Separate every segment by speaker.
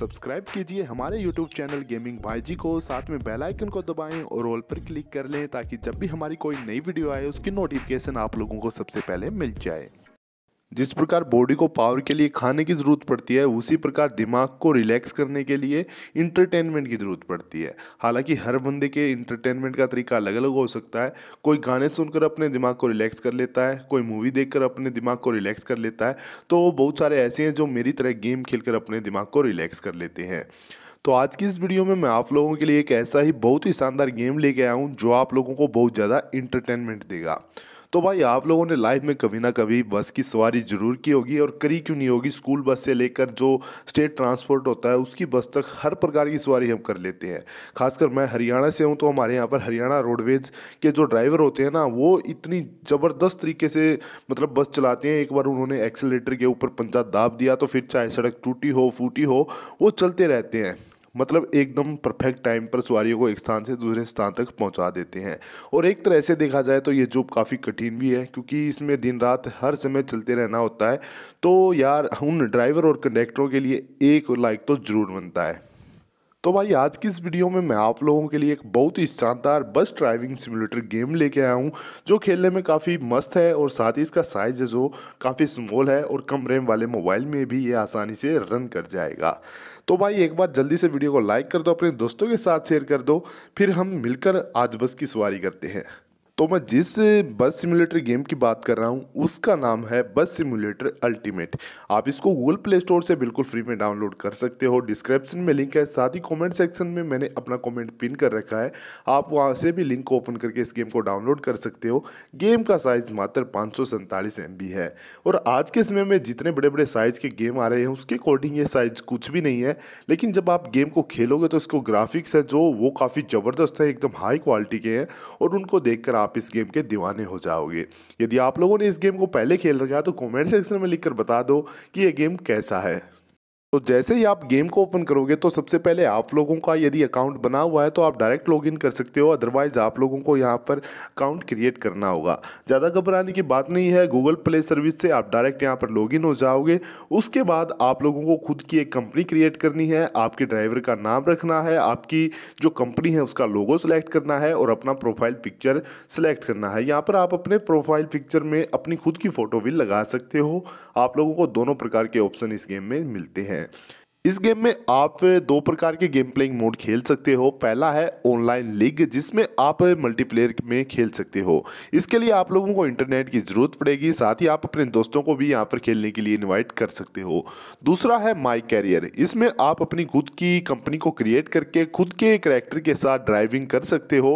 Speaker 1: subscribe कीजिए हमारे YouTube channel gaming भाई जी को साथ में बेल आइकन को दबाएं और ऑल पर क्लिक कर लें ताकि जब भी हमारी कोई नई वीडियो आए उसकी नोटिफिकेशन आप लोगों को सबसे पहले मिल जाए जिस प्रकार बॉडी को पावर के लिए खाने की ज़रूरत पड़ती है उसी प्रकार दिमाग को रिलैक्स करने के लिए इंटरटेनमेंट की ज़रूरत पड़ती है हालांकि हर बंदे के इंटरटेनमेंट का तरीका अलग अलग हो सकता है कोई गाने सुनकर अपने दिमाग को रिलैक्स कर लेता है कोई मूवी देखकर अपने दिमाग को रिलैक्स कर लेता है तो बहुत सारे ऐसे हैं जो मेरी तरह गेम खेल अपने दिमाग को रिलैक्स कर लेते हैं तो आज की इस वीडियो में मैं आप लोगों के लिए एक ऐसा ही बहुत ही शानदार गेम लेके आया हूँ जो आप लोगों को बहुत ज़्यादा इंटरटेनमेंट देगा तो भाई आप लोगों ने लाइफ में कभी ना कभी बस की सवारी ज़रूर की होगी और करी क्यों नहीं होगी स्कूल बस से लेकर जो स्टेट ट्रांसपोर्ट होता है उसकी बस तक हर प्रकार की सवारी हम कर लेते हैं खासकर मैं हरियाणा से हूँ तो हमारे यहाँ पर हरियाणा रोडवेज के जो ड्राइवर होते हैं ना वो इतनी ज़बरदस्त तरीके से मतलब बस चलाते हैं एक बार उन्होंने एक्सेलेटर के ऊपर पंचा दाब दिया तो फिर चाहे सड़क टूटी हो फूटी हो वो चलते रहते हैं मतलब एकदम परफेक्ट टाइम पर सवारियों को एक स्थान से दूसरे स्थान तक पहुंचा देते हैं और एक तरह से देखा जाए तो ये जॉब काफ़ी कठिन भी है क्योंकि इसमें दिन रात हर समय चलते रहना होता है तो यार उन ड्राइवर और कंडक्टरों के लिए एक लाइक तो ज़रूर बनता है तो भाई आज की इस वीडियो में मैं आप लोगों के लिए एक बहुत ही शानदार बस ड्राइविंग सिमुलेटर गेम लेके आया हूँ जो खेलने में काफ़ी मस्त है और साथ ही इसका साइज़ है जो काफ़ी स्मॉल है और कम रैम वाले मोबाइल में भी ये आसानी से रन कर जाएगा तो भाई एक बार जल्दी से वीडियो को लाइक कर दो अपने दोस्तों के साथ शेयर कर दो फिर हम मिलकर आज बस की सवारी करते हैं तो मैं जिस बस सिमुलेटर गेम की बात कर रहा हूँ उसका नाम है बस सिमुलेटर अल्टीमेट आप इसको गूगल प्ले स्टोर से बिल्कुल फ्री में डाउनलोड कर सकते हो डिस्क्रिप्शन में लिंक है साथ ही कमेंट सेक्शन में मैंने अपना कमेंट पिन कर रखा है आप वहाँ से भी लिंक को ओपन करके इस गेम को डाउनलोड कर सकते हो गेम का साइज़ मात्र पाँच सौ है और आज के समय में जितने बड़े बड़े साइज़ के गेम आ रहे हैं उसके अकॉर्डिंग ये साइज़ कुछ भी नहीं है लेकिन जब आप गेम को खेलोगे तो इसको ग्राफिक्स है जो वो काफ़ी ज़बरदस्त है एकदम हाई क्वालिटी के हैं और उनको देख आप आप इस गेम के दीवाने हो जाओगे यदि आप लोगों ने इस गेम को पहले खेल रखा है तो कॉमेंट सेक्शन में लिखकर बता दो कि ये गेम कैसा है तो जैसे ही आप गेम को ओपन करोगे तो सबसे पहले आप लोगों का यदि अकाउंट बना हुआ है तो आप डायरेक्ट लॉगिन कर सकते हो अदरवाइज़ आप लोगों को यहाँ पर अकाउंट क्रिएट करना होगा ज़्यादा घबराने की बात नहीं है गूगल प्ले सर्विस से आप डायरेक्ट यहाँ पर लॉगिन हो जाओगे उसके बाद आप लोगों को खुद की एक कंपनी क्रिएट करनी है आपके ड्राइवर का नाम रखना है आपकी जो कंपनी है उसका लोगो सिलेक्ट करना है और अपना प्रोफाइल पिक्चर सिलेक्ट करना है यहाँ पर आप अपने प्रोफाइल पिक्चर में अपनी खुद की फ़ोटो भी लगा सकते हो आप लोगों को दोनों प्रकार के ऑप्शन इस गेम में मिलते हैं え इस गेम में आप दो प्रकार के गेम प्लेइंग मोड खेल सकते हो पहला है ऑनलाइन लीग जिसमें आप मल्टीप्लेयर में खेल सकते हो इसके लिए आप लोगों को इंटरनेट की ज़रूरत पड़ेगी साथ ही आप अपने दोस्तों को भी यहाँ पर खेलने के लिए इनवाइट कर सकते हो दूसरा है माई कैरियर इसमें आप अपनी खुद की कंपनी को क्रिएट करके खुद के करेक्टर के साथ ड्राइविंग कर सकते हो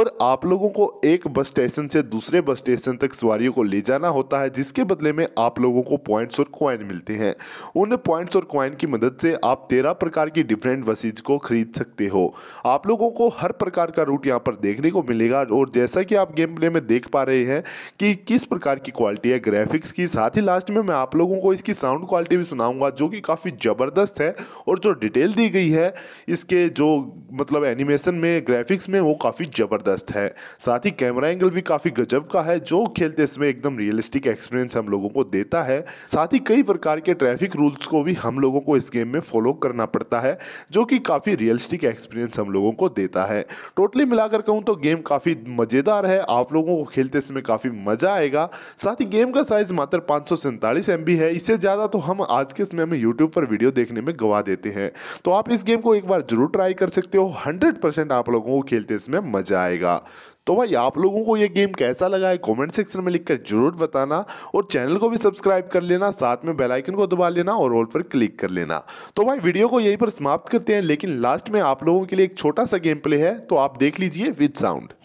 Speaker 1: और आप लोगों को एक बस स्टेशन से दूसरे बस स्टेशन तक सवारी को ले जाना होता है जिसके बदले में आप लोगों को पॉइंट्स और क्वाइन मिलते हैं उन पॉइंट्स और क्वाइन की मदद से आप तेरह प्रकार की डिफरेंट वसीज को खरीद सकते हो आप लोगों को हर प्रकार का रूट यहाँ पर देखने को मिलेगा और जैसा कि आप गेम प्ले में देख पा रहे हैं कि किस प्रकार की क्वालिटी है ग्राफिक्स की साथ ही लास्ट में मैं आप लोगों को इसकी साउंड क्वालिटी भी सुनाऊंगा जो कि काफ़ी ज़बरदस्त है और जो डिटेल दी गई है इसके जो मतलब एनिमेशन में ग्राफिक्स में वो काफ़ी ज़बरदस्त है साथ ही कैमरा एंगल भी काफ़ी गजब का है जो खेलते इसमें एकदम रियलिस्टिक एक्सपीरियंस हम लोगों को देता है साथ ही कई प्रकार के ट्रैफिक रूल्स को भी हम लोगों को इस गेम में फॉलो करना पड़ता है जो कि काफ़ी रियलिस्टिक एक्सपीरियंस हम लोगों को देता है टोटली मिलाकर कहूँ तो गेम काफ़ी मज़ेदार है आप लोगों को खेलते समय काफ़ी मज़ा आएगा साथ ही गेम का साइज़ मात्र पाँच सौ है इससे ज़्यादा तो हम आज के समय में यूट्यूब पर वीडियो देखने में गवा देते हैं तो आप इस गेम को एक बार जरूर ट्राई कर सकते हो हंड्रेड आप लोगों को खेलते समय मज़ा आएगा तो भाई आप लोगों को ये गेम कैसा लगा है कमेंट सेक्शन में लिखकर जरूर बताना और चैनल को भी सब्सक्राइब कर लेना साथ में बेलाइकन को दबा लेना और ऑल पर क्लिक कर लेना तो भाई वीडियो को यहीं पर समाप्त करते हैं लेकिन लास्ट में आप लोगों के लिए एक छोटा सा गेम प्ले है तो आप देख लीजिए विद साउंड